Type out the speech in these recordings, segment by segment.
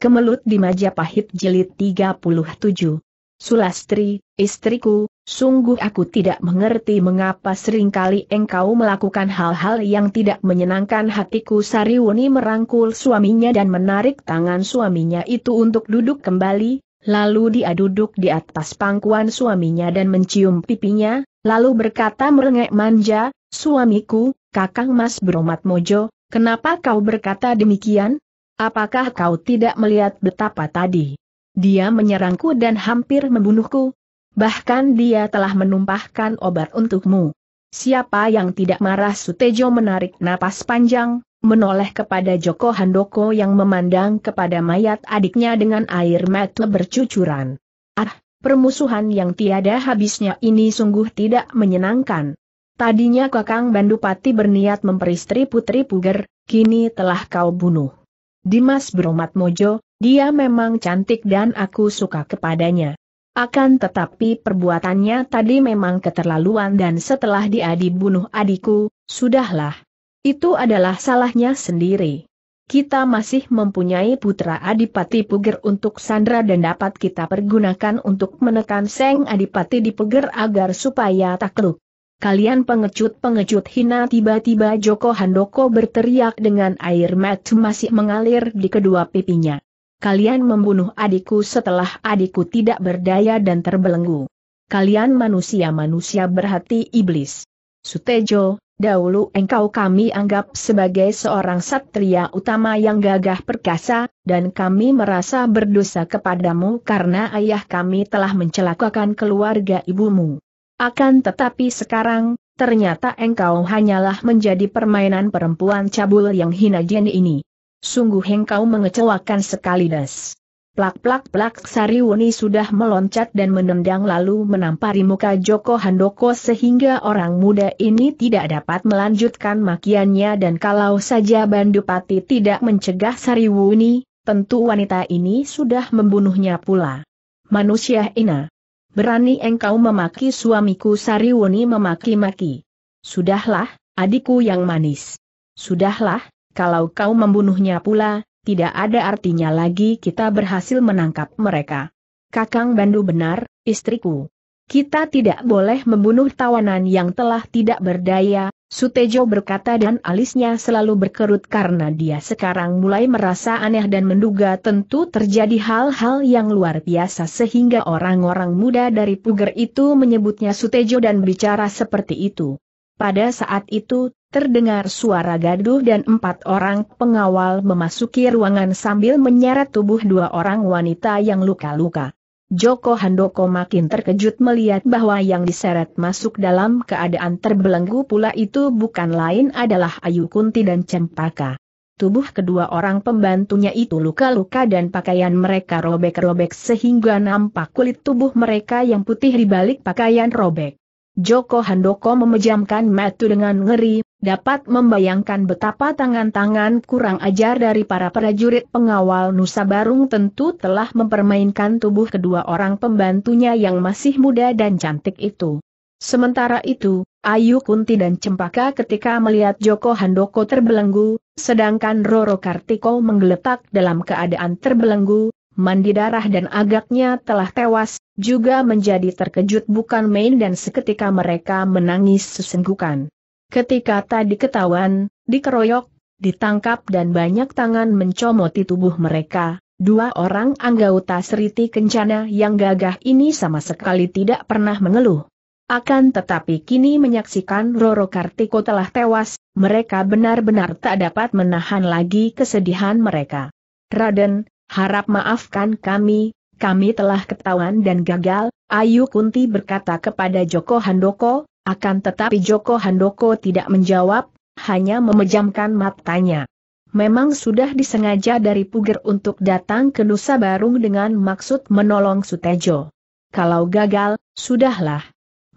Kemelut di Majapahit Jilid 37. Sulastri, istriku, sungguh aku tidak mengerti mengapa seringkali engkau melakukan hal-hal yang tidak menyenangkan hatiku Sariwuni merangkul suaminya dan menarik tangan suaminya itu untuk duduk kembali, lalu dia duduk di atas pangkuan suaminya dan mencium pipinya, lalu berkata merengek manja, suamiku, kakang mas Bromat mojo, kenapa kau berkata demikian? Apakah kau tidak melihat betapa tadi? Dia menyerangku dan hampir membunuhku. Bahkan dia telah menumpahkan obat untukmu. Siapa yang tidak marah Sutejo menarik napas panjang, menoleh kepada Joko Handoko yang memandang kepada mayat adiknya dengan air mata bercucuran. Ah, permusuhan yang tiada habisnya ini sungguh tidak menyenangkan. Tadinya Kakang Bandupati berniat memperistri Putri Puger, kini telah kau bunuh. Dimas Bromat Mojo, dia memang cantik dan aku suka kepadanya. Akan tetapi perbuatannya tadi memang keterlaluan dan setelah dia dibunuh adikku, sudahlah. Itu adalah salahnya sendiri. Kita masih mempunyai putra Adipati Puger untuk Sandra dan dapat kita pergunakan untuk menekan Seng Adipati di Puger agar supaya takluk. Kalian pengecut-pengecut hina tiba-tiba Joko Handoko berteriak dengan air mata masih mengalir di kedua pipinya. Kalian membunuh adikku setelah adikku tidak berdaya dan terbelenggu. Kalian manusia-manusia berhati iblis. Sutejo, dahulu engkau kami anggap sebagai seorang satria utama yang gagah perkasa, dan kami merasa berdosa kepadamu karena ayah kami telah mencelakakan keluarga ibumu. Akan tetapi sekarang, ternyata engkau hanyalah menjadi permainan perempuan cabul yang hina jen ini. Sungguh engkau mengecewakan sekali das. Plak-plak-plak Sariwuni sudah meloncat dan menendang lalu menampari muka Joko Handoko sehingga orang muda ini tidak dapat melanjutkan makiannya dan kalau saja Bandupati tidak mencegah Sariwuni, tentu wanita ini sudah membunuhnya pula. Manusia ina, berani engkau memaki suamiku Sariwuni memaki-maki. Sudahlah, adikku yang manis. Sudahlah, kalau kau membunuhnya pula, tidak ada artinya lagi kita berhasil menangkap mereka. Kakang Bandu benar, istriku. Kita tidak boleh membunuh tawanan yang telah tidak berdaya, Sutejo berkata dan alisnya selalu berkerut karena dia sekarang mulai merasa aneh dan menduga tentu terjadi hal-hal yang luar biasa sehingga orang-orang muda dari Puger itu menyebutnya Sutejo dan bicara seperti itu. Pada saat itu, terdengar suara gaduh dan empat orang pengawal memasuki ruangan sambil menyeret tubuh dua orang wanita yang luka-luka. Joko Handoko makin terkejut melihat bahwa yang diseret masuk dalam keadaan terbelenggu pula itu bukan lain adalah Ayu Kunti dan Cempaka. Tubuh kedua orang pembantunya itu luka-luka dan pakaian mereka robek-robek sehingga nampak kulit tubuh mereka yang putih di balik pakaian robek. Joko Handoko memejamkan mata dengan ngeri, dapat membayangkan betapa tangan-tangan kurang ajar dari para prajurit pengawal Nusa Barung tentu telah mempermainkan tubuh kedua orang pembantunya yang masih muda dan cantik itu. Sementara itu, Ayu Kunti dan Cempaka ketika melihat Joko Handoko terbelenggu, sedangkan Roro Kartiko menggeletak dalam keadaan terbelenggu, mandi darah dan agaknya telah tewas, juga menjadi terkejut bukan main dan seketika mereka menangis sesenggukan. Ketika tadi ketahuan, dikeroyok, ditangkap dan banyak tangan mencomoti tubuh mereka, dua orang anggota Seriti Kencana yang gagah ini sama sekali tidak pernah mengeluh. Akan tetapi kini menyaksikan Roro Kartiko telah tewas, mereka benar-benar tak dapat menahan lagi kesedihan mereka. Raden, Harap maafkan kami, kami telah ketahuan dan gagal, Ayu Kunti berkata kepada Joko Handoko, akan tetapi Joko Handoko tidak menjawab, hanya memejamkan matanya. Memang sudah disengaja dari Puger untuk datang ke Nusa Barung dengan maksud menolong Sutejo. Kalau gagal, sudahlah.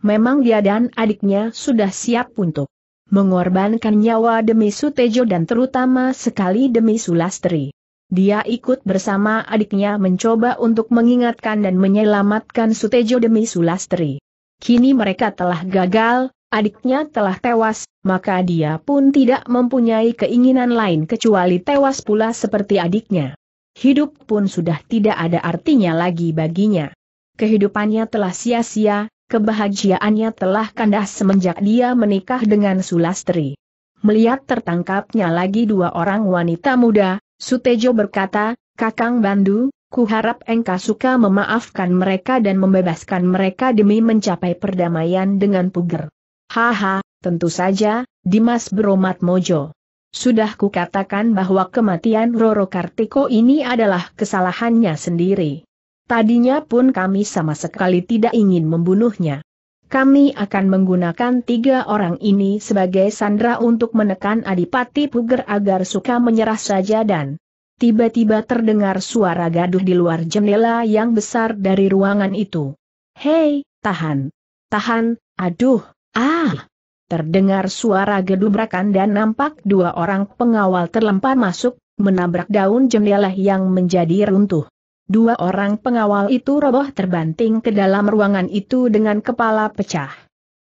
Memang dia dan adiknya sudah siap untuk mengorbankan nyawa demi Sutejo dan terutama sekali demi Sulastri. Dia ikut bersama adiknya mencoba untuk mengingatkan dan menyelamatkan Sutejo demi Sulastri. Kini mereka telah gagal, adiknya telah tewas, maka dia pun tidak mempunyai keinginan lain kecuali tewas pula seperti adiknya. Hidup pun sudah tidak ada artinya lagi baginya. Kehidupannya telah sia-sia, kebahagiaannya telah kandas semenjak dia menikah dengan Sulastri. Melihat tertangkapnya lagi dua orang wanita muda, Sutejo berkata, Kakang Bandu, kuharap engkau suka memaafkan mereka dan membebaskan mereka demi mencapai perdamaian dengan puger. Haha, tentu saja, Dimas Bromat Mojo. Sudah kukatakan bahwa kematian Roro Kartiko ini adalah kesalahannya sendiri. Tadinya pun kami sama sekali tidak ingin membunuhnya kami akan menggunakan tiga orang ini sebagai sandera untuk menekan Adipati Puger agar suka menyerah saja dan tiba-tiba terdengar suara gaduh di luar jendela yang besar dari ruangan itu. Hei, tahan, tahan, aduh, ah! Terdengar suara gedubrakan dan nampak dua orang pengawal terlempar masuk, menabrak daun jendela yang menjadi runtuh. Dua orang pengawal itu roboh terbanting ke dalam ruangan itu dengan kepala pecah.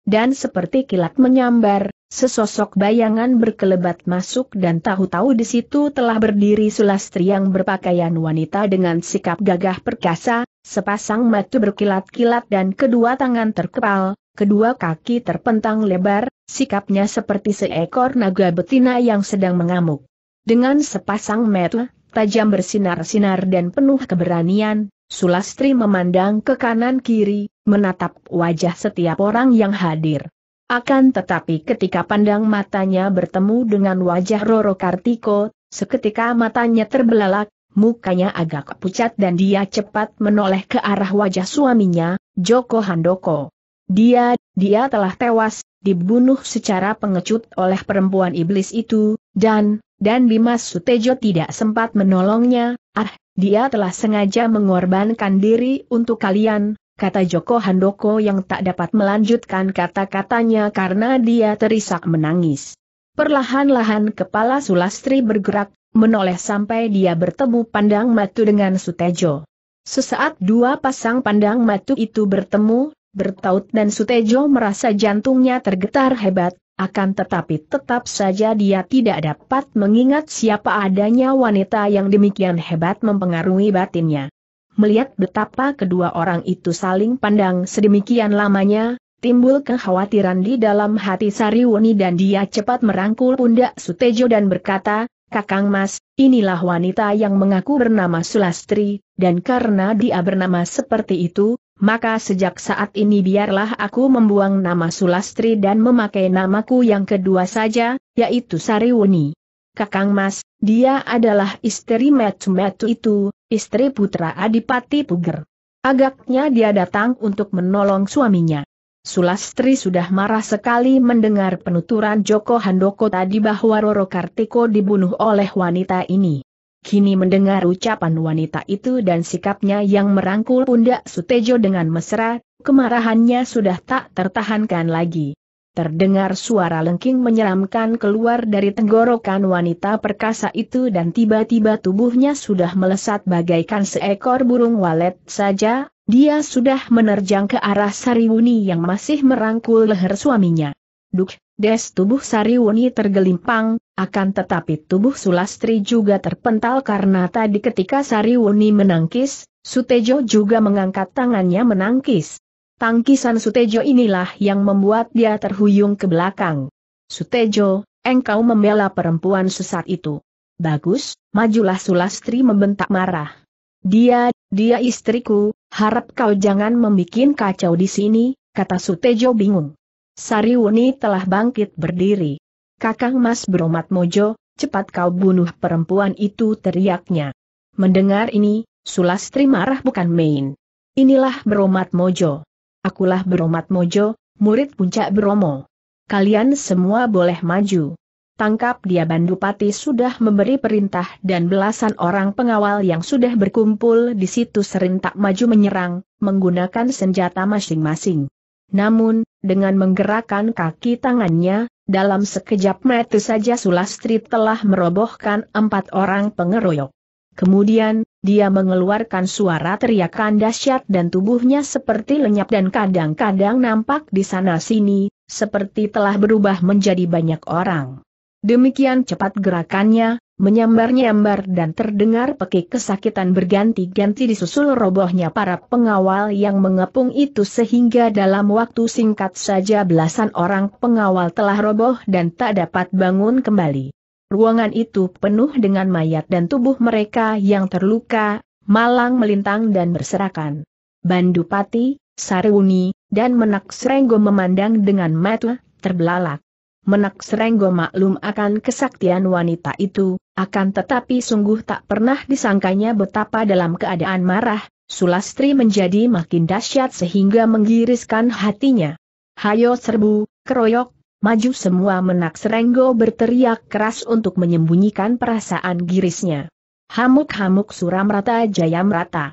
Dan seperti kilat menyambar, sesosok bayangan berkelebat masuk dan tahu-tahu di situ telah berdiri Sulastri yang berpakaian wanita dengan sikap gagah perkasa, sepasang mata berkilat-kilat dan kedua tangan terkepal, kedua kaki terpentang lebar, sikapnya seperti seekor naga betina yang sedang mengamuk. Dengan sepasang mata, tajam bersinar-sinar dan penuh keberanian, Sulastri memandang ke kanan-kiri, menatap wajah setiap orang yang hadir. Akan tetapi ketika pandang matanya bertemu dengan wajah Roro Kartiko, seketika matanya terbelalak, mukanya agak pucat dan dia cepat menoleh ke arah wajah suaminya, Joko Handoko. Dia, dia telah tewas, dibunuh secara pengecut oleh perempuan iblis itu, dan, dan Dimas Sutejo tidak sempat menolongnya, ah, dia telah sengaja mengorbankan diri untuk kalian, kata Joko Handoko yang tak dapat melanjutkan kata-katanya karena dia terisak menangis. Perlahan-lahan kepala Sulastri bergerak, menoleh sampai dia bertemu pandang matu dengan Sutejo. Sesaat dua pasang pandang matu itu bertemu, Bertaut dan Sutejo merasa jantungnya tergetar hebat, akan tetapi tetap saja dia tidak dapat mengingat siapa adanya wanita yang demikian hebat mempengaruhi batinnya. Melihat betapa kedua orang itu saling pandang sedemikian lamanya, timbul kekhawatiran di dalam hati Sariwuni dan dia cepat merangkul pundak Sutejo dan berkata, Kakang Mas, inilah wanita yang mengaku bernama Sulastri, dan karena dia bernama seperti itu, maka sejak saat ini biarlah aku membuang nama Sulastri dan memakai namaku yang kedua saja, yaitu Sariwuni. Kakang Mas, dia adalah istri metu-metu itu, istri putra Adipati Puger. Agaknya dia datang untuk menolong suaminya. Sulastri sudah marah sekali mendengar penuturan Joko Handoko tadi bahwa Roro Kartiko dibunuh oleh wanita ini. Kini mendengar ucapan wanita itu dan sikapnya yang merangkul pundak Sutejo dengan mesra, kemarahannya sudah tak tertahankan lagi. Terdengar suara lengking menyeramkan keluar dari tenggorokan wanita perkasa itu dan tiba-tiba tubuhnya sudah melesat bagaikan seekor burung walet saja, dia sudah menerjang ke arah Sariwuni yang masih merangkul leher suaminya. Duk, Des tubuh Sariwuni tergelimpang, akan tetapi tubuh Sulastri juga terpental karena tadi ketika Sariwuni menangkis, Sutejo juga mengangkat tangannya menangkis. Tangkisan Sutejo inilah yang membuat dia terhuyung ke belakang. Sutejo, engkau membela perempuan sesat itu. Bagus, majulah Sulastri membentak marah. Dia, dia istriku, harap kau jangan membuat kacau di sini, kata Sutejo bingung. Sariwuni telah bangkit berdiri. Kakang Mas Bromat Mojo, cepat kau bunuh perempuan itu teriaknya. Mendengar ini, Sulastri marah bukan main. Inilah Bromat Mojo. Akulah Bromat Mojo, murid puncak Bromo. Kalian semua boleh maju. Tangkap dia Bandupati sudah memberi perintah dan belasan orang pengawal yang sudah berkumpul di situ serentak maju menyerang, menggunakan senjata masing-masing. Namun, dengan menggerakkan kaki tangannya, dalam sekejap mata saja Sulastri telah merobohkan empat orang pengeroyok. Kemudian, dia mengeluarkan suara teriakan dahsyat dan tubuhnya seperti lenyap dan kadang-kadang nampak di sana-sini, seperti telah berubah menjadi banyak orang. Demikian cepat gerakannya, menyambar-nyambar dan terdengar pekik kesakitan berganti-ganti disusul robohnya para pengawal yang mengepung itu sehingga dalam waktu singkat saja belasan orang pengawal telah roboh dan tak dapat bangun kembali. Ruangan itu penuh dengan mayat dan tubuh mereka yang terluka, malang melintang dan berserakan. Bandupati, Saruni, dan Menak Srenggo memandang dengan mata terbelalak. Menak Serenggo maklum akan kesaktian wanita itu, akan tetapi sungguh tak pernah disangkanya betapa dalam keadaan marah, Sulastri menjadi makin dahsyat sehingga menggiriskan hatinya. Hayo serbu, keroyok, maju semua Menak Serenggo berteriak keras untuk menyembunyikan perasaan girisnya. Hamuk-hamuk suram rata Suramrata Jayamrata.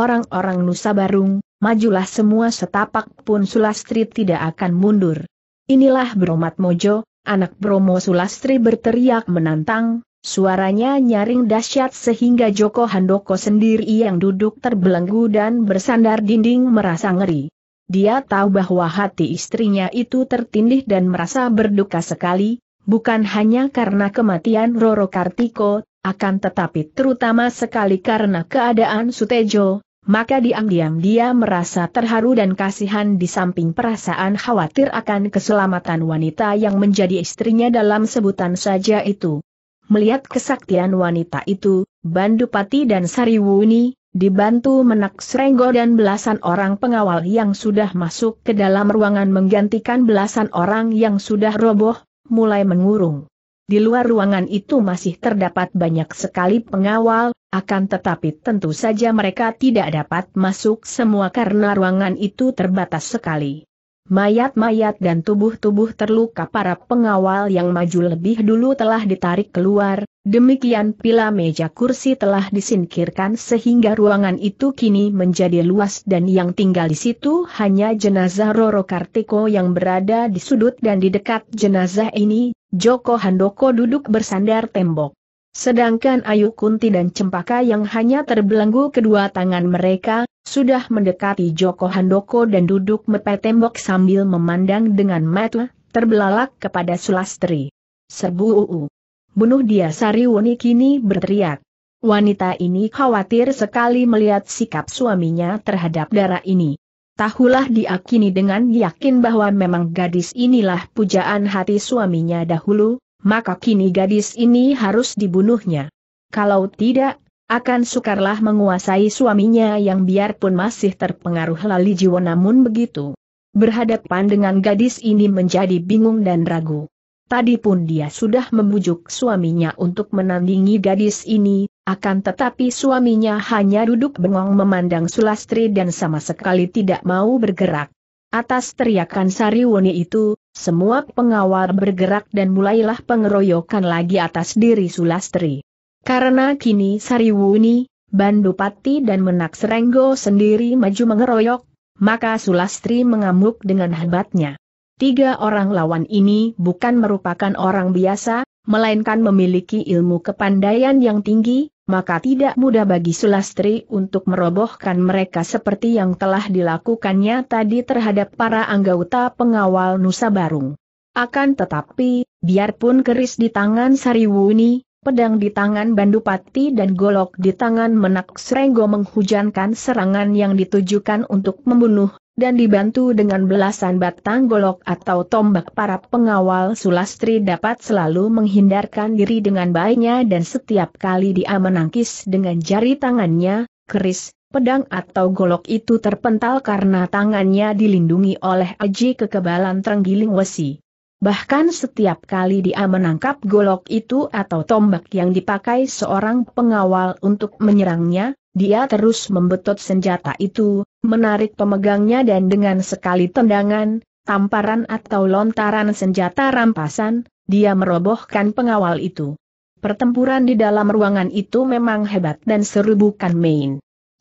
Orang-orang Nusa Barung, majulah semua setapak pun Sulastri tidak akan mundur. Inilah Bromat Mojo, anak Bromo Sulastri berteriak menantang, suaranya nyaring dahsyat sehingga Joko Handoko sendiri yang duduk terbelenggu dan bersandar dinding merasa ngeri. Dia tahu bahwa hati istrinya itu tertindih dan merasa berduka sekali, bukan hanya karena kematian Roro Kartiko, akan tetapi terutama sekali karena keadaan Sutejo, maka diam-diam dia merasa terharu dan kasihan di samping perasaan khawatir akan keselamatan wanita yang menjadi istrinya dalam sebutan saja itu. Melihat kesaktian wanita itu, Bandupati dan Sariwuni, dibantu menak Srenggo dan belasan orang pengawal yang sudah masuk ke dalam ruangan menggantikan belasan orang yang sudah roboh, mulai mengurung. Di luar ruangan itu masih terdapat banyak sekali pengawal, akan tetapi tentu saja mereka tidak dapat masuk semua karena ruangan itu terbatas sekali. Mayat-mayat dan tubuh-tubuh terluka para pengawal yang maju lebih dulu telah ditarik keluar, demikian pila meja kursi telah disingkirkan sehingga ruangan itu kini menjadi luas dan yang tinggal di situ hanya jenazah Roro Kartiko yang berada di sudut dan di dekat jenazah ini, Joko Handoko duduk bersandar tembok. Sedangkan Ayu Kunti dan Cempaka yang hanya terbelenggu kedua tangan mereka, sudah mendekati Joko Handoko dan duduk mepet tembok sambil memandang dengan mata terbelalak kepada Sulastri. Serbu uu. Bunuh dia Sariwuni kini berteriak. Wanita ini khawatir sekali melihat sikap suaminya terhadap darah ini. Tahulah diakini dengan yakin bahwa memang gadis inilah pujaan hati suaminya dahulu, maka kini gadis ini harus dibunuhnya. Kalau tidak, akan sukarlah menguasai suaminya yang biarpun masih terpengaruh lali jiwa namun begitu. Berhadapan dengan gadis ini menjadi bingung dan ragu. Tadi pun dia sudah membujuk suaminya untuk menandingi gadis ini, akan tetapi suaminya hanya duduk bengong memandang Sulastri dan sama sekali tidak mau bergerak. Atas teriakan Sariwoni itu, semua pengawal bergerak dan mulailah pengeroyokan lagi atas diri Sulastri. Karena kini Sariwuni, Bandupati dan Menak Serenggo sendiri maju mengeroyok, maka Sulastri mengamuk dengan hebatnya. Tiga orang lawan ini bukan merupakan orang biasa, melainkan memiliki ilmu kepandaian yang tinggi, maka tidak mudah bagi Sulastri untuk merobohkan mereka seperti yang telah dilakukannya tadi terhadap para anggota pengawal Nusa Barung. Akan tetapi, biarpun keris di tangan Sariwuni, pedang di tangan Bandupati dan golok di tangan Menak Srenggo menghujankan serangan yang ditujukan untuk membunuh dan dibantu dengan belasan batang golok atau tombak para pengawal Sulastri dapat selalu menghindarkan diri dengan baiknya dan setiap kali dia menangkis dengan jari tangannya, keris, pedang atau golok itu terpental karena tangannya dilindungi oleh aji kekebalan Trenggiling Wesi. Bahkan setiap kali dia menangkap golok itu atau tombak yang dipakai seorang pengawal untuk menyerangnya, dia terus membetot senjata itu, menarik pemegangnya dan dengan sekali tendangan, tamparan atau lontaran senjata rampasan, dia merobohkan pengawal itu. Pertempuran di dalam ruangan itu memang hebat dan seru bukan main.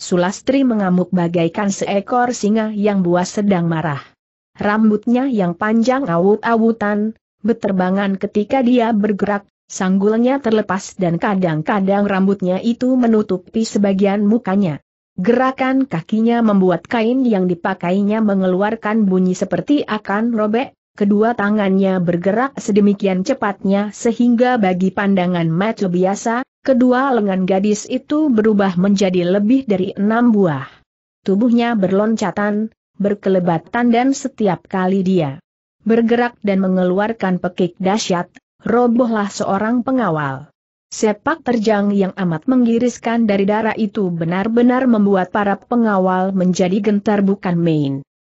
Sulastri mengamuk bagaikan seekor singa yang buas sedang marah. Rambutnya yang panjang awut-awutan, beterbangan ketika dia bergerak, Sanggulnya terlepas dan kadang-kadang rambutnya itu menutupi sebagian mukanya. Gerakan kakinya membuat kain yang dipakainya mengeluarkan bunyi seperti akan robek, kedua tangannya bergerak sedemikian cepatnya sehingga bagi pandangan mata biasa, kedua lengan gadis itu berubah menjadi lebih dari enam buah. Tubuhnya berloncatan, berkelebatan dan setiap kali dia bergerak dan mengeluarkan pekik dahsyat, robohlah seorang pengawal. Sepak terjang yang amat menggiriskan dari darah itu benar-benar membuat para pengawal menjadi gentar bukan main.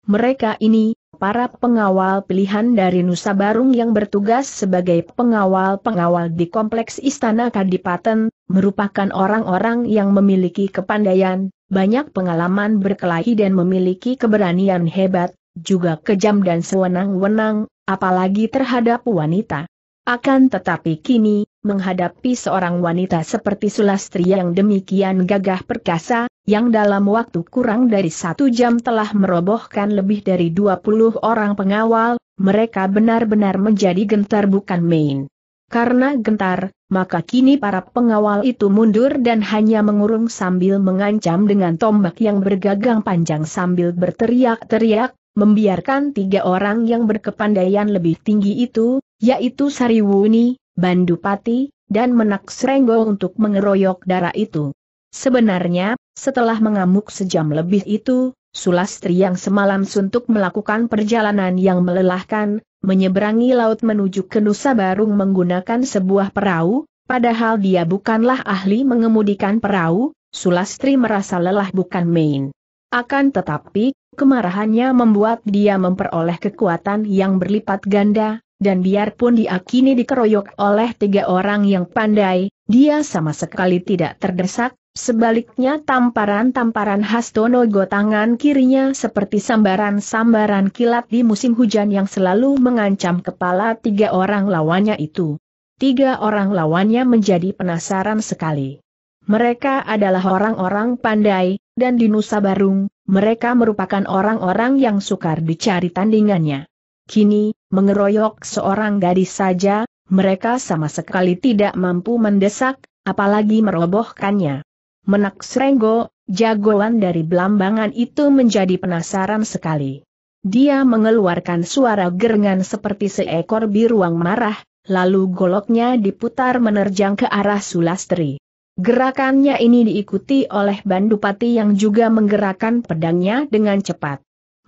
Mereka ini, para pengawal pilihan dari Nusa Barung yang bertugas sebagai pengawal-pengawal di Kompleks Istana Kadipaten, merupakan orang-orang yang memiliki kepandaian, banyak pengalaman berkelahi dan memiliki keberanian hebat, juga kejam dan sewenang-wenang, apalagi terhadap wanita. Akan tetapi kini, menghadapi seorang wanita seperti Sulastri yang demikian gagah perkasa, yang dalam waktu kurang dari satu jam telah merobohkan lebih dari 20 orang pengawal, mereka benar-benar menjadi gentar bukan main. Karena gentar, maka kini para pengawal itu mundur dan hanya mengurung sambil mengancam dengan tombak yang bergagang panjang sambil berteriak-teriak, membiarkan tiga orang yang berkepandaian lebih tinggi itu, yaitu Sariwuni, Bandupati, dan Menak Srenggo untuk mengeroyok darah itu. Sebenarnya, setelah mengamuk sejam lebih itu, Sulastri yang semalam suntuk melakukan perjalanan yang melelahkan, menyeberangi laut menuju ke Nusa Barung menggunakan sebuah perahu, padahal dia bukanlah ahli mengemudikan perahu, Sulastri merasa lelah bukan main. Akan tetapi, kemarahannya membuat dia memperoleh kekuatan yang berlipat ganda, dan biarpun dia kini dikeroyok oleh tiga orang yang pandai, dia sama sekali tidak terdesak, sebaliknya tamparan-tamparan Hastono go tangan kirinya seperti sambaran-sambaran kilat di musim hujan yang selalu mengancam kepala tiga orang lawannya itu. Tiga orang lawannya menjadi penasaran sekali. Mereka adalah orang-orang pandai, dan di Nusa Barung, mereka merupakan orang-orang yang sukar dicari tandingannya. Kini, mengeroyok seorang gadis saja, mereka sama sekali tidak mampu mendesak, apalagi merobohkannya. Menak Srenggo, jagoan dari Belambangan itu menjadi penasaran sekali. Dia mengeluarkan suara gerengan seperti seekor biruang marah, lalu goloknya diputar menerjang ke arah Sulastri. Gerakannya ini diikuti oleh Bandupati yang juga menggerakkan pedangnya dengan cepat.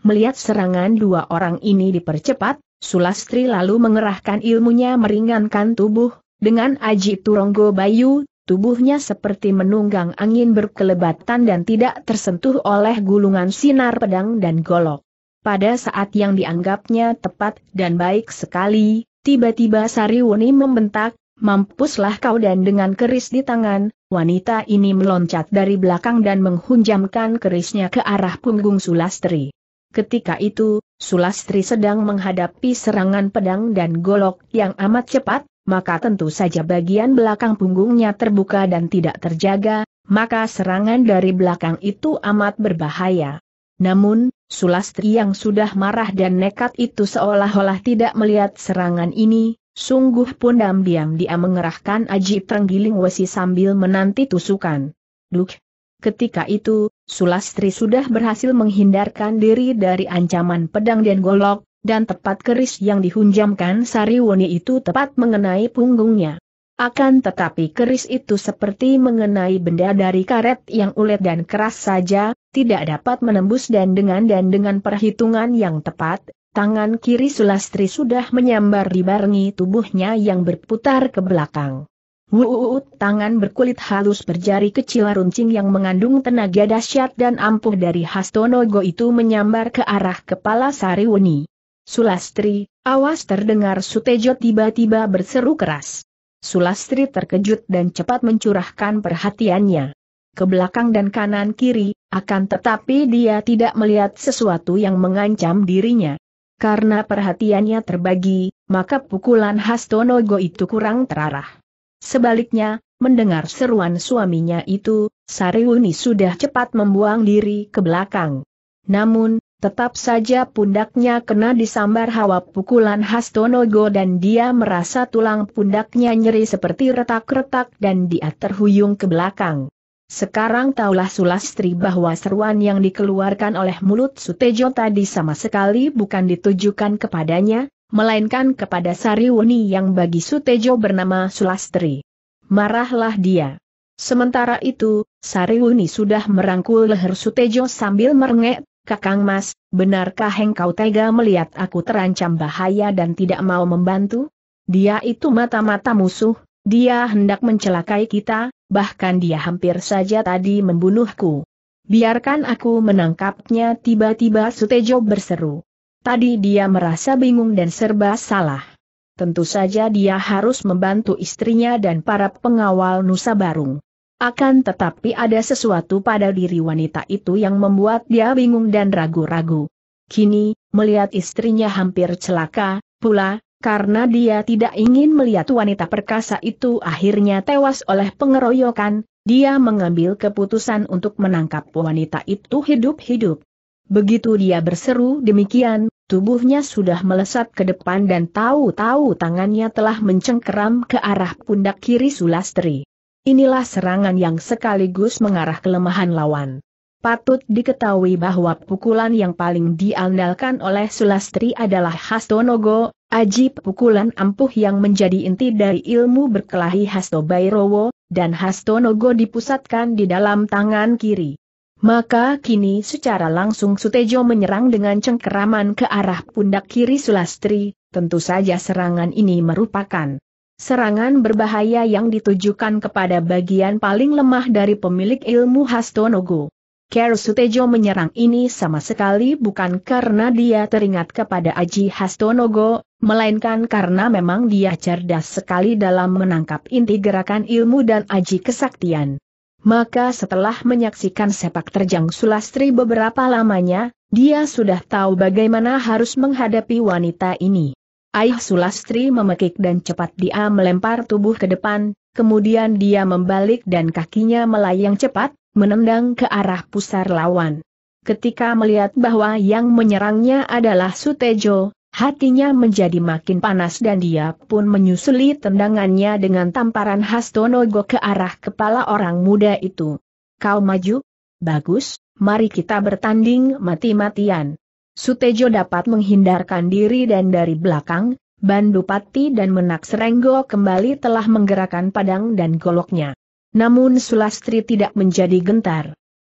Melihat serangan dua orang ini dipercepat, Sulastri lalu mengerahkan ilmunya meringankan tubuh, dengan aji turonggo bayu, tubuhnya seperti menunggang angin berkelebatan dan tidak tersentuh oleh gulungan sinar pedang dan golok. Pada saat yang dianggapnya tepat dan baik sekali, tiba-tiba Sariwuni membentak, Mampuslah kau dan dengan keris di tangan, wanita ini meloncat dari belakang dan menghunjamkan kerisnya ke arah punggung Sulastri. Ketika itu, Sulastri sedang menghadapi serangan pedang dan golok yang amat cepat, maka tentu saja bagian belakang punggungnya terbuka dan tidak terjaga, maka serangan dari belakang itu amat berbahaya. Namun, Sulastri yang sudah marah dan nekat itu seolah-olah tidak melihat serangan ini, Sungguh pun diam-diam dia mengerahkan aji terenggiling wesi sambil menanti tusukan. Duk. Ketika itu, Sulastri sudah berhasil menghindarkan diri dari ancaman pedang dan golok, dan tepat keris yang dihunjamkan Sariwoni itu tepat mengenai punggungnya. Akan tetapi keris itu seperti mengenai benda dari karet yang ulet dan keras saja, tidak dapat menembus dan dengan dan dengan perhitungan yang tepat, Tangan kiri Sulastri sudah menyambar dibarengi tubuhnya yang berputar ke belakang. Wuut tangan berkulit halus berjari kecil runcing yang mengandung tenaga dahsyat dan ampuh dari Hastonogo itu menyambar ke arah kepala Sariwuni. Sulastri, awas terdengar Sutejo tiba-tiba berseru keras. Sulastri terkejut dan cepat mencurahkan perhatiannya ke belakang dan kanan kiri, akan tetapi dia tidak melihat sesuatu yang mengancam dirinya. Karena perhatiannya terbagi, maka pukulan Hastonogo itu kurang terarah. Sebaliknya, mendengar seruan suaminya itu, Sariwuni sudah cepat membuang diri ke belakang. Namun, tetap saja pundaknya kena disambar hawa pukulan Hastonogo dan dia merasa tulang pundaknya nyeri seperti retak-retak dan dia terhuyung ke belakang. Sekarang taulah Sulastri bahwa seruan yang dikeluarkan oleh mulut Sutejo tadi sama sekali bukan ditujukan kepadanya, melainkan kepada Sariwuni yang bagi Sutejo bernama Sulastri. Marahlah dia. Sementara itu, Sariwuni sudah merangkul leher Sutejo sambil merengek, Kakang Mas, benarkah engkau tega melihat aku terancam bahaya dan tidak mau membantu? Dia itu mata-mata musuh, dia hendak mencelakai kita, bahkan dia hampir saja tadi membunuhku. Biarkan aku menangkapnya tiba-tiba Sutejo berseru. Tadi dia merasa bingung dan serba salah. Tentu saja dia harus membantu istrinya dan para pengawal Nusa Barung. Akan tetapi ada sesuatu pada diri wanita itu yang membuat dia bingung dan ragu-ragu. Kini, melihat istrinya hampir celaka, pula, karena dia tidak ingin melihat wanita perkasa itu akhirnya tewas oleh pengeroyokan, dia mengambil keputusan untuk menangkap wanita itu hidup-hidup. Begitu dia berseru demikian, tubuhnya sudah melesat ke depan dan tahu-tahu tangannya telah mencengkeram ke arah pundak kiri Sulastri. Inilah serangan yang sekaligus mengarah kelemahan lawan. Patut diketahui bahwa pukulan yang paling diandalkan oleh Sulastri adalah Hastonogo, aji pukulan ampuh yang menjadi inti dari ilmu berkelahi Hasto Bairowo, dan Hastonogo dipusatkan di dalam tangan kiri. Maka kini secara langsung Sutejo menyerang dengan cengkeraman ke arah pundak kiri Sulastri, tentu saja serangan ini merupakan Serangan berbahaya yang ditujukan kepada bagian paling lemah dari pemilik ilmu Hastonogo. Kero Sutejo menyerang ini sama sekali bukan karena dia teringat kepada Aji Hastonogo, melainkan karena memang dia cerdas sekali dalam menangkap inti gerakan ilmu dan aji kesaktian. Maka setelah menyaksikan sepak terjang Sulastri beberapa lamanya, dia sudah tahu bagaimana harus menghadapi wanita ini. Ayah Sulastri memekik dan cepat dia melempar tubuh ke depan, kemudian dia membalik dan kakinya melayang cepat, menendang ke arah pusar lawan. Ketika melihat bahwa yang menyerangnya adalah Sutejo, hatinya menjadi makin panas dan dia pun menyusuli tendangannya dengan tamparan Hastonogo ke arah kepala orang muda itu. Kau maju? Bagus, mari kita bertanding mati-matian. Sutejo dapat menghindarkan diri dan dari belakang, Bandupati dan Menak Serenggo kembali telah menggerakkan padang dan goloknya. Namun Sulastri tidak menjadi gentar.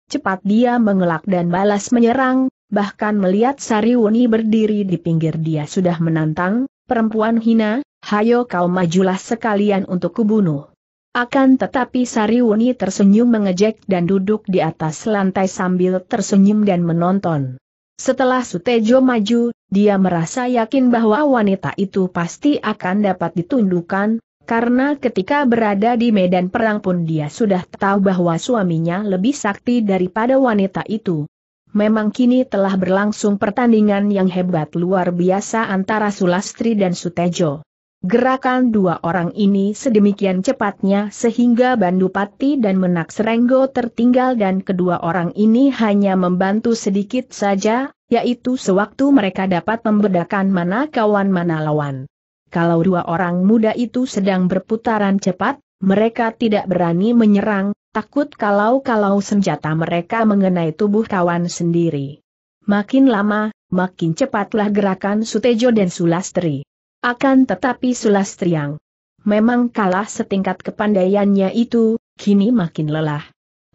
Cepat dia mengelak dan balas menyerang, bahkan melihat Sariwuni berdiri di pinggir dia sudah menantang, perempuan hina, hayo kau majulah sekalian untuk kubunuh. Akan tetapi Sariwuni tersenyum mengejek dan duduk di atas lantai sambil tersenyum dan menonton. Setelah Sutejo maju, dia merasa yakin bahwa wanita itu pasti akan dapat ditundukkan, karena ketika berada di medan perang pun dia sudah tahu bahwa suaminya lebih sakti daripada wanita itu. Memang kini telah berlangsung pertandingan yang hebat luar biasa antara Sulastri dan Sutejo. Gerakan dua orang ini sedemikian cepatnya sehingga Bandupati dan Menak Serenggo tertinggal dan kedua orang ini hanya membantu sedikit saja, yaitu sewaktu mereka dapat membedakan mana kawan mana lawan kalau dua orang muda itu sedang berputaran cepat, mereka tidak berani menyerang, takut kalau-kalau senjata mereka mengenai tubuh kawan sendiri. Makin lama, makin cepatlah gerakan Sutejo dan Sulastri. Akan tetapi Sulastri yang memang kalah setingkat kepandaiannya itu, kini makin lelah.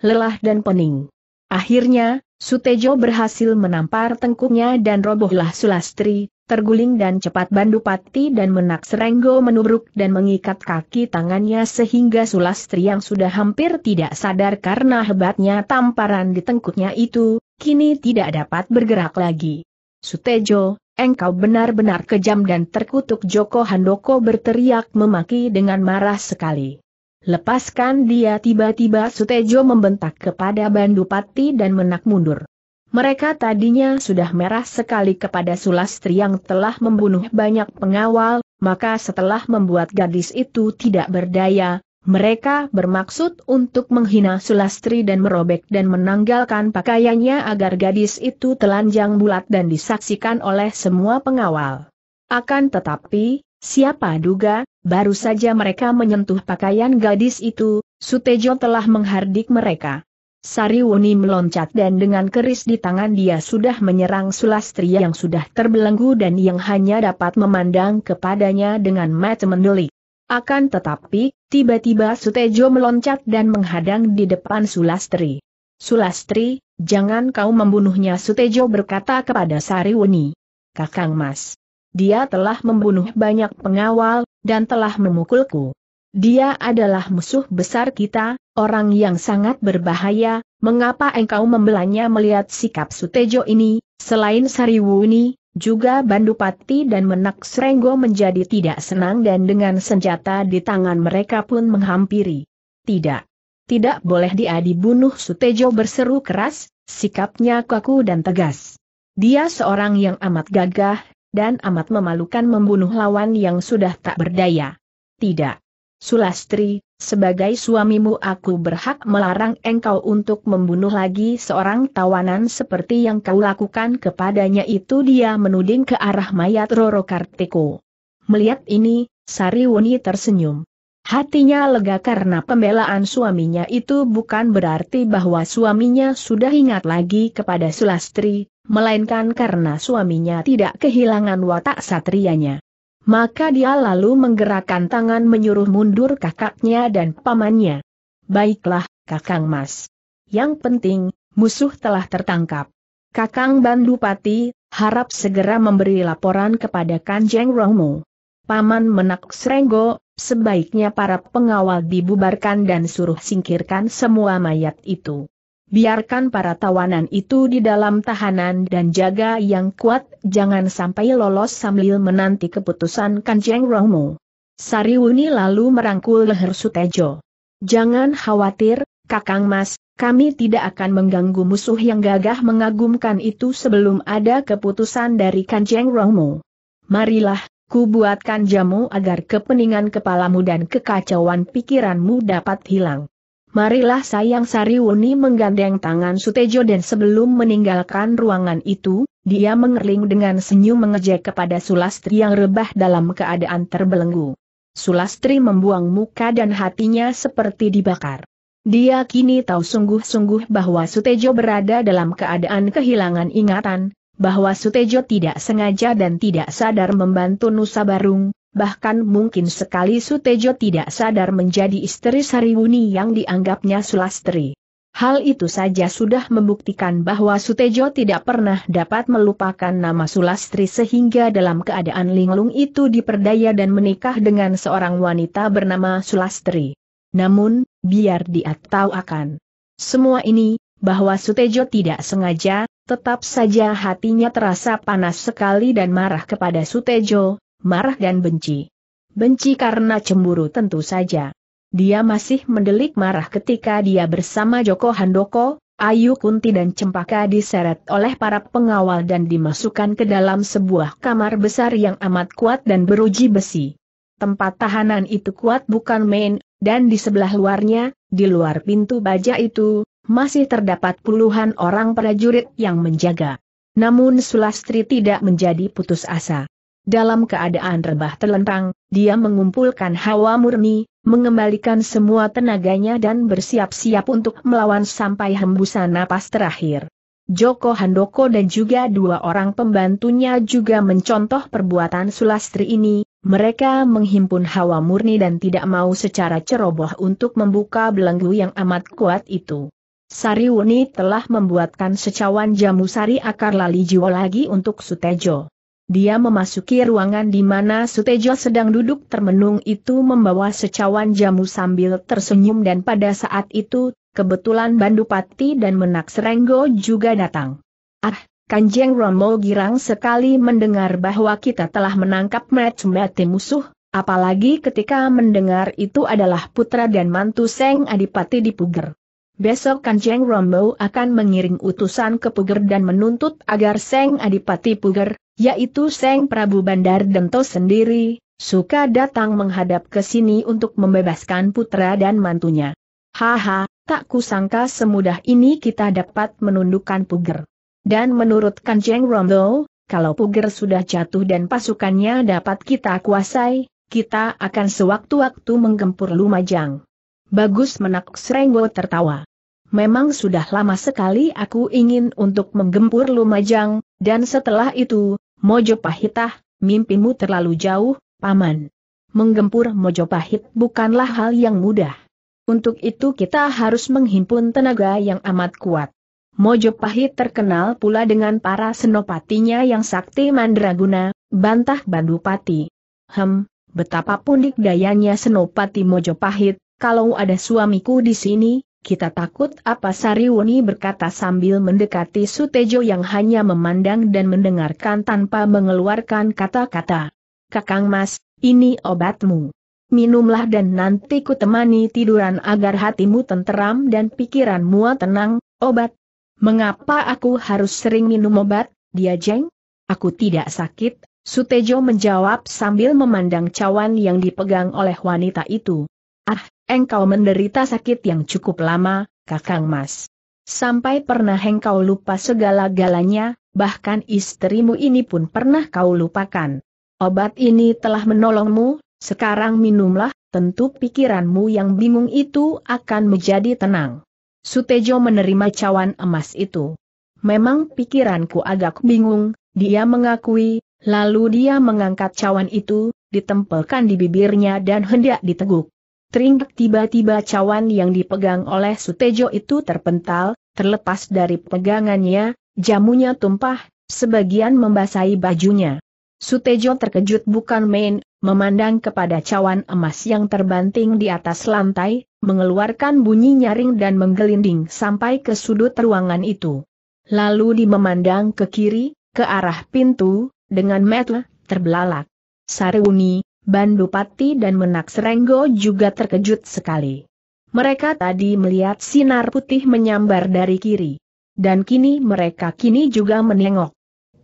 Lelah dan pening. Akhirnya, Sutejo berhasil menampar tengkuknya dan robohlah Sulastri, terguling dan cepat Bandupati dan Menak Serenggo menubruk dan mengikat kaki tangannya sehingga Sulastri yang sudah hampir tidak sadar karena hebatnya tamparan di tengkuknya itu, kini tidak dapat bergerak lagi. Sutejo, engkau benar-benar kejam dan terkutuk Joko Handoko berteriak memaki dengan marah sekali. Lepaskan dia tiba-tiba Sutejo membentak kepada Bandupati dan menak mundur. Mereka tadinya sudah merah sekali kepada Sulastri yang telah membunuh banyak pengawal, maka setelah membuat gadis itu tidak berdaya, mereka bermaksud untuk menghina Sulastri dan merobek dan menanggalkan pakaiannya agar gadis itu telanjang bulat dan disaksikan oleh semua pengawal. Akan tetapi, siapa duga, Baru saja mereka menyentuh pakaian gadis itu, Sutejo telah menghardik mereka. Sariwuni meloncat dan dengan keris di tangan dia sudah menyerang Sulastri yang sudah terbelenggu dan yang hanya dapat memandang kepadanya dengan mata mendelik. Akan tetapi, tiba-tiba Sutejo meloncat dan menghadang di depan Sulastri. Sulastri, jangan kau membunuhnya Sutejo berkata kepada Sariwuni. Kakang Mas. Dia telah membunuh banyak pengawal, dan telah memukulku. Dia adalah musuh besar kita, orang yang sangat berbahaya, mengapa engkau membelanya melihat sikap Sutejo ini, selain Sariwuni, juga Bandupati dan Menak Srenggo menjadi tidak senang dan dengan senjata di tangan mereka pun menghampiri. Tidak. Tidak boleh dia dibunuh Sutejo berseru keras, sikapnya kaku dan tegas. Dia seorang yang amat gagah, dan amat memalukan membunuh lawan yang sudah tak berdaya. Tidak. Sulastri, sebagai suamimu aku berhak melarang engkau untuk membunuh lagi seorang tawanan seperti yang kau lakukan kepadanya itu dia menuding ke arah mayat Roro Kartiko. Melihat ini, Sariwuni tersenyum. Hatinya lega karena pembelaan suaminya itu bukan berarti bahwa suaminya sudah ingat lagi kepada Sulastri, melainkan karena suaminya tidak kehilangan watak satrianya. Maka dia lalu menggerakkan tangan menyuruh mundur kakaknya dan pamannya. Baiklah, Kakang Mas. Yang penting, musuh telah tertangkap. Kakang Bandupati, harap segera memberi laporan kepada Kanjeng Romo. Paman Menak Srenggo, sebaiknya para pengawal dibubarkan dan suruh singkirkan semua mayat itu. Biarkan para tawanan itu di dalam tahanan dan jaga yang kuat, jangan sampai lolos sambil menanti keputusan Kanjeng Romo. Sariwuni lalu merangkul leher Sutejo. Jangan khawatir, Kakang Mas, kami tidak akan mengganggu musuh yang gagah mengagumkan itu sebelum ada keputusan dari Kanjeng Romo. Marilah, Ku buatkan jamu agar kepeningan kepalamu dan kekacauan pikiranmu dapat hilang. Marilah sayang Sariwuni menggandeng tangan Sutejo dan sebelum meninggalkan ruangan itu, dia mengerling dengan senyum mengejek kepada Sulastri yang rebah dalam keadaan terbelenggu. Sulastri membuang muka dan hatinya seperti dibakar. Dia kini tahu sungguh-sungguh bahwa Sutejo berada dalam keadaan kehilangan ingatan, bahwa Sutejo tidak sengaja dan tidak sadar membantu Nusa Barung, bahkan mungkin sekali Sutejo tidak sadar menjadi istri Sariwuni yang dianggapnya Sulastri. Hal itu saja sudah membuktikan bahwa Sutejo tidak pernah dapat melupakan nama Sulastri sehingga dalam keadaan linglung itu diperdaya dan menikah dengan seorang wanita bernama Sulastri. Namun, biar dia tahu akan semua ini, bahwa Sutejo tidak sengaja, tetap saja hatinya terasa panas sekali dan marah kepada Sutejo, marah dan benci. Benci karena cemburu tentu saja. Dia masih mendelik marah ketika dia bersama Joko Handoko, Ayu Kunti dan Cempaka diseret oleh para pengawal dan dimasukkan ke dalam sebuah kamar besar yang amat kuat dan beruji besi. Tempat tahanan itu kuat bukan main, dan di sebelah luarnya, di luar pintu baja itu, masih terdapat puluhan orang prajurit yang menjaga. Namun Sulastri tidak menjadi putus asa. Dalam keadaan rebah telentang, dia mengumpulkan hawa murni, mengembalikan semua tenaganya dan bersiap-siap untuk melawan sampai hembusan napas terakhir. Joko Handoko dan juga dua orang pembantunya juga mencontoh perbuatan Sulastri ini, mereka menghimpun hawa murni dan tidak mau secara ceroboh untuk membuka belenggu yang amat kuat itu. Sariwuni telah membuatkan secawan jamu sari akar lali jiwa lagi untuk Sutejo. Dia memasuki ruangan di mana Sutejo sedang duduk termenung itu membawa secawan jamu sambil tersenyum dan pada saat itu, kebetulan Bandupati dan Menak Serenggo juga datang. Ah, Kanjeng Romo girang sekali mendengar bahwa kita telah menangkap mati musuh, apalagi ketika mendengar itu adalah putra dan mantu Seng Adipati Dipuger. Besok Kanjeng Rombo akan mengiring utusan ke Puger dan menuntut agar Seng Adipati Puger, yaitu Seng Prabu Bandar Dento sendiri, suka datang menghadap ke sini untuk membebaskan putra dan mantunya. Haha, tak kusangka semudah ini kita dapat menundukkan Puger. Dan menurut Kanjeng Rombo, kalau Puger sudah jatuh dan pasukannya dapat kita kuasai, kita akan sewaktu-waktu menggempur Lumajang. Bagus menak Srenggo tertawa. Memang sudah lama sekali aku ingin untuk menggempur Lumajang, dan setelah itu, Mojopahitah, mimpimu terlalu jauh, Paman. Menggempur Mojopahit bukanlah hal yang mudah. Untuk itu kita harus menghimpun tenaga yang amat kuat. Mojopahit terkenal pula dengan para senopatinya yang sakti mandraguna, bantah Bandupati. Hem, betapa pundik dayanya senopati Mojopahit, kalau ada suamiku di sini, kita takut apa Sariwuni berkata sambil mendekati Sutejo yang hanya memandang dan mendengarkan tanpa mengeluarkan kata-kata. Kakang Mas, ini obatmu. Minumlah dan nanti ku temani tiduran agar hatimu tenteram dan pikiranmu tenang, obat. Mengapa aku harus sering minum obat, dia jeng? Aku tidak sakit, Sutejo menjawab sambil memandang cawan yang dipegang oleh wanita itu. Ah, Engkau menderita sakit yang cukup lama, Kakang Mas. Sampai pernah engkau lupa segala-galanya, bahkan istrimu ini pun pernah kau lupakan. Obat ini telah menolongmu, sekarang minumlah, tentu pikiranmu yang bingung itu akan menjadi tenang. Sutejo menerima cawan emas itu. Memang pikiranku agak bingung, dia mengakui, lalu dia mengangkat cawan itu, ditempelkan di bibirnya dan hendak diteguk. Teringat tiba-tiba cawan yang dipegang oleh Sutejo itu terpental, terlepas dari pegangannya, jamunya tumpah, sebagian membasahi bajunya. Sutejo terkejut bukan main, memandang kepada cawan emas yang terbanting di atas lantai, mengeluarkan bunyi nyaring dan menggelinding sampai ke sudut ruangan itu. Lalu memandang ke kiri, ke arah pintu, dengan mata terbelalak. Saruni, Bandupati dan Menak Serenggo juga terkejut sekali. Mereka tadi melihat sinar putih menyambar dari kiri. Dan kini mereka kini juga menengok.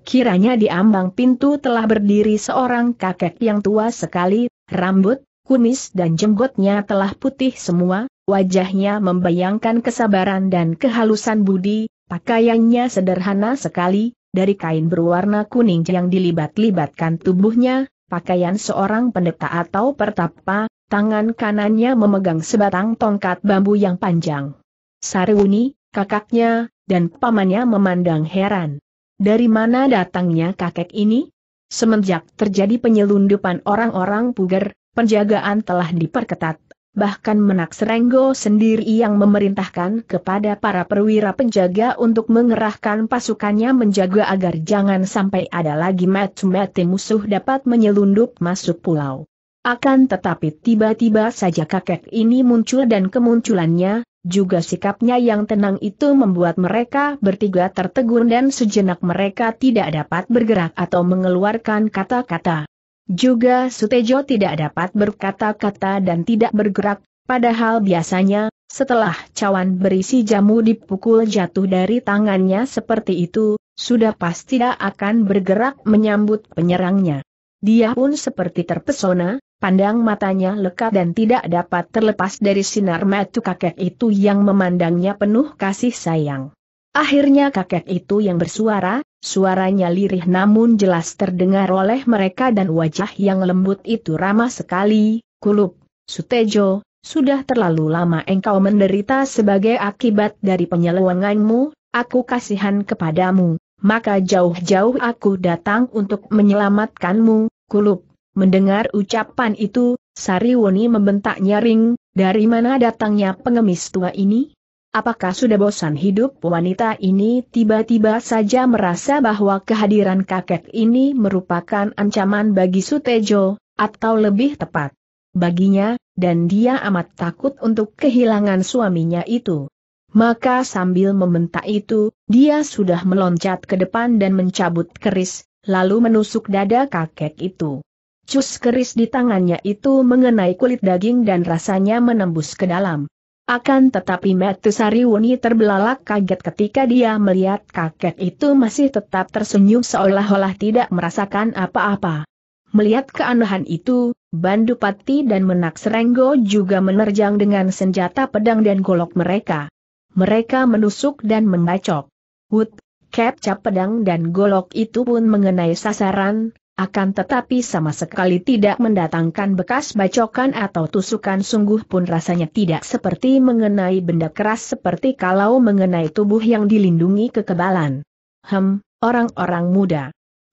Kiranya di ambang pintu telah berdiri seorang kakek yang tua sekali, rambut, kumis dan jenggotnya telah putih semua, wajahnya membayangkan kesabaran dan kehalusan budi, pakaiannya sederhana sekali, dari kain berwarna kuning yang dilibat-libatkan tubuhnya, pakaian seorang pendeta atau pertapa, tangan kanannya memegang sebatang tongkat bambu yang panjang. Sariwuni, kakaknya, dan pamannya memandang heran. Dari mana datangnya kakek ini? Semenjak terjadi penyelundupan orang-orang puger, penjagaan telah diperketat bahkan Menak Serenggo sendiri yang memerintahkan kepada para perwira penjaga untuk mengerahkan pasukannya menjaga agar jangan sampai ada lagi mati-mati musuh dapat menyelundup masuk pulau. Akan tetapi tiba-tiba saja kakek ini muncul dan kemunculannya, juga sikapnya yang tenang itu membuat mereka bertiga tertegun dan sejenak mereka tidak dapat bergerak atau mengeluarkan kata-kata. Juga Sutejo tidak dapat berkata-kata dan tidak bergerak, padahal biasanya, setelah cawan berisi jamu dipukul jatuh dari tangannya seperti itu, sudah pasti tidak akan bergerak menyambut penyerangnya. Dia pun seperti terpesona, pandang matanya lekat dan tidak dapat terlepas dari sinar mata kakek itu yang memandangnya penuh kasih sayang. Akhirnya kakek itu yang bersuara, Suaranya lirih namun jelas terdengar oleh mereka dan wajah yang lembut itu ramah sekali, kulup, Sutejo, sudah terlalu lama engkau menderita sebagai akibat dari penyelewenganmu, aku kasihan kepadamu, maka jauh-jauh aku datang untuk menyelamatkanmu, kulup. Mendengar ucapan itu, Sariwoni membentak nyaring, dari mana datangnya pengemis tua ini? Apakah sudah bosan hidup wanita ini tiba-tiba saja merasa bahwa kehadiran kakek ini merupakan ancaman bagi Sutejo, atau lebih tepat baginya, dan dia amat takut untuk kehilangan suaminya itu. Maka sambil membentak itu, dia sudah meloncat ke depan dan mencabut keris, lalu menusuk dada kakek itu. Cus keris di tangannya itu mengenai kulit daging dan rasanya menembus ke dalam. Akan tetapi Matusari Wuni terbelalak kaget ketika dia melihat kakek itu masih tetap tersenyum seolah-olah tidak merasakan apa-apa. Melihat keanehan itu, Bandupati dan Menak Serenggo juga menerjang dengan senjata pedang dan golok mereka. Mereka menusuk dan membacok. Wut, kepcap pedang dan golok itu pun mengenai sasaran, akan tetapi sama sekali tidak mendatangkan bekas bacokan atau tusukan sungguh pun rasanya tidak seperti mengenai benda keras seperti kalau mengenai tubuh yang dilindungi kekebalan. Hem, orang-orang muda.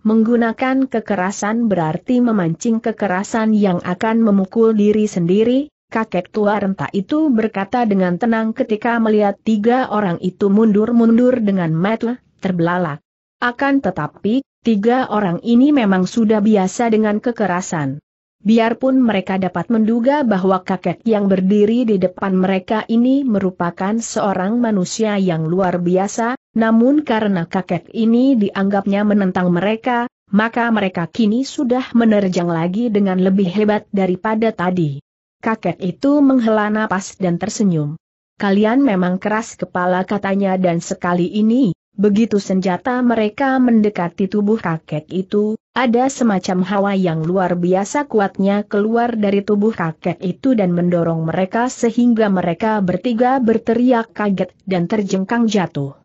Menggunakan kekerasan berarti memancing kekerasan yang akan memukul diri sendiri, kakek tua renta itu berkata dengan tenang ketika melihat tiga orang itu mundur-mundur dengan metel, terbelalak. Akan tetapi, Tiga orang ini memang sudah biasa dengan kekerasan. Biarpun mereka dapat menduga bahwa kakek yang berdiri di depan mereka ini merupakan seorang manusia yang luar biasa, namun karena kakek ini dianggapnya menentang mereka, maka mereka kini sudah menerjang lagi dengan lebih hebat daripada tadi. Kakek itu menghela napas dan tersenyum. Kalian memang keras kepala katanya dan sekali ini, Begitu senjata mereka mendekati tubuh kakek itu, ada semacam hawa yang luar biasa kuatnya keluar dari tubuh kakek itu dan mendorong mereka sehingga mereka bertiga berteriak kaget dan terjengkang jatuh.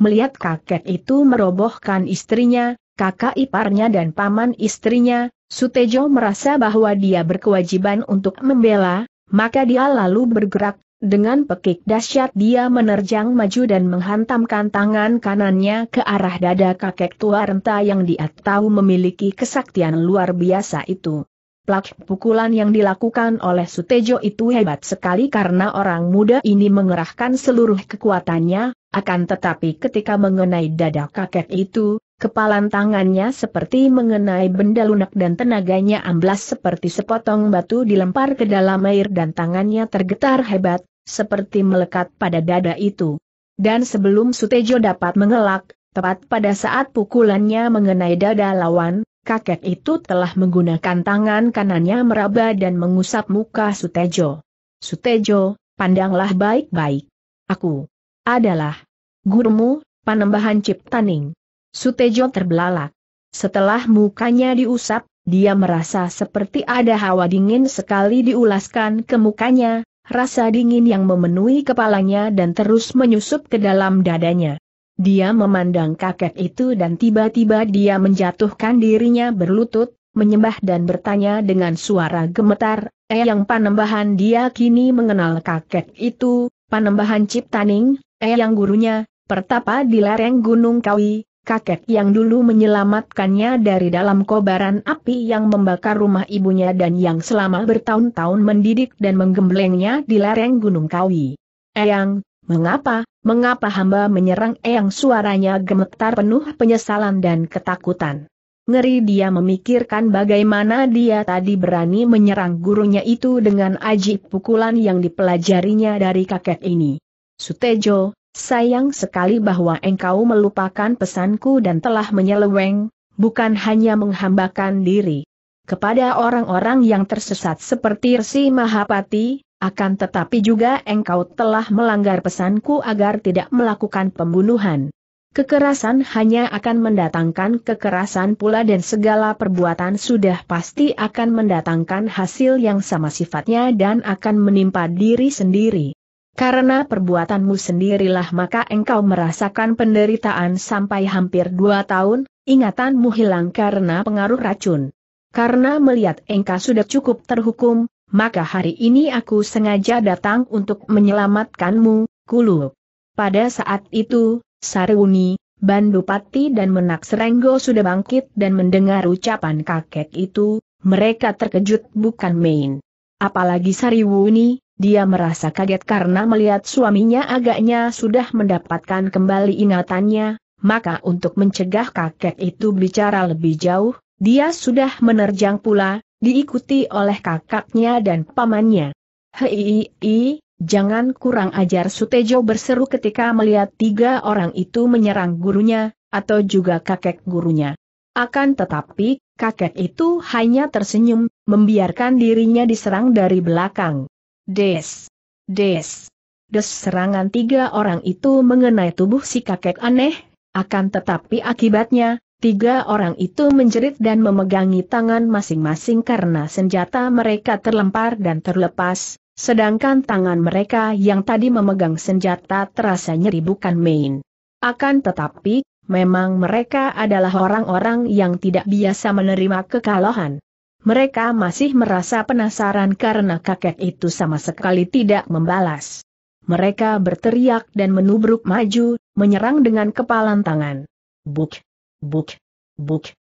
Melihat kakek itu merobohkan istrinya, kakak iparnya dan paman istrinya, Sutejo merasa bahwa dia berkewajiban untuk membela, maka dia lalu bergerak, dengan pekik dahsyat dia menerjang maju dan menghantamkan tangan kanannya ke arah dada kakek tua renta yang dia tahu memiliki kesaktian luar biasa itu. Plak pukulan yang dilakukan oleh Sutejo itu hebat sekali karena orang muda ini mengerahkan seluruh kekuatannya, akan tetapi ketika mengenai dada kakek itu, kepalan tangannya seperti mengenai benda lunak dan tenaganya amblas seperti sepotong batu dilempar ke dalam air dan tangannya tergetar hebat, seperti melekat pada dada itu. Dan sebelum Sutejo dapat mengelak, tepat pada saat pukulannya mengenai dada lawan, kakek itu telah menggunakan tangan kanannya meraba dan mengusap muka Sutejo. Sutejo, pandanglah baik-baik. Aku adalah gurumu, panembahan Ciptaning. Sutejo terbelalak. Setelah mukanya diusap, dia merasa seperti ada hawa dingin sekali diulaskan ke mukanya, Rasa dingin yang memenuhi kepalanya dan terus menyusup ke dalam dadanya. Dia memandang kakek itu dan tiba-tiba dia menjatuhkan dirinya berlutut, menyembah dan bertanya dengan suara gemetar, eh yang panembahan dia kini mengenal kakek itu, panembahan Ciptaning, eh yang gurunya, pertapa di lereng Gunung Kawi, kakek yang dulu menyelamatkannya dari dalam kobaran api yang membakar rumah ibunya dan yang selama bertahun-tahun mendidik dan menggemblengnya di lereng Gunung Kawi. Eyang, mengapa, mengapa hamba menyerang Eyang suaranya gemetar penuh penyesalan dan ketakutan. Ngeri dia memikirkan bagaimana dia tadi berani menyerang gurunya itu dengan ajib pukulan yang dipelajarinya dari kakek ini. Sutejo, Sayang sekali bahwa engkau melupakan pesanku dan telah menyeleweng, bukan hanya menghambakan diri. Kepada orang-orang yang tersesat seperti si Mahapati, akan tetapi juga engkau telah melanggar pesanku agar tidak melakukan pembunuhan. Kekerasan hanya akan mendatangkan kekerasan pula dan segala perbuatan sudah pasti akan mendatangkan hasil yang sama sifatnya dan akan menimpa diri sendiri. Karena perbuatanmu sendirilah maka engkau merasakan penderitaan sampai hampir dua tahun, ingatanmu hilang karena pengaruh racun. Karena melihat engkau sudah cukup terhukum, maka hari ini aku sengaja datang untuk menyelamatkanmu, Kulu. Pada saat itu, Saruni, Bandupati dan Menak Serenggo sudah bangkit dan mendengar ucapan kakek itu, mereka terkejut bukan main. Apalagi Sariwuni, dia merasa kaget karena melihat suaminya agaknya sudah mendapatkan kembali ingatannya, maka untuk mencegah kakek itu bicara lebih jauh, dia sudah menerjang pula, diikuti oleh kakaknya dan pamannya. Hei, jangan kurang ajar Sutejo berseru ketika melihat tiga orang itu menyerang gurunya, atau juga kakek gurunya. Akan tetapi, kakek itu hanya tersenyum, membiarkan dirinya diserang dari belakang. Des. Des. Des serangan tiga orang itu mengenai tubuh si kakek aneh, akan tetapi akibatnya, tiga orang itu menjerit dan memegangi tangan masing-masing karena senjata mereka terlempar dan terlepas, sedangkan tangan mereka yang tadi memegang senjata terasa nyeri bukan main. Akan tetapi, memang mereka adalah orang-orang yang tidak biasa menerima kekalahan mereka masih merasa penasaran karena kakek itu sama sekali tidak membalas. Mereka berteriak dan menubruk maju, menyerang dengan kepalan tangan. Buk, buk, buk.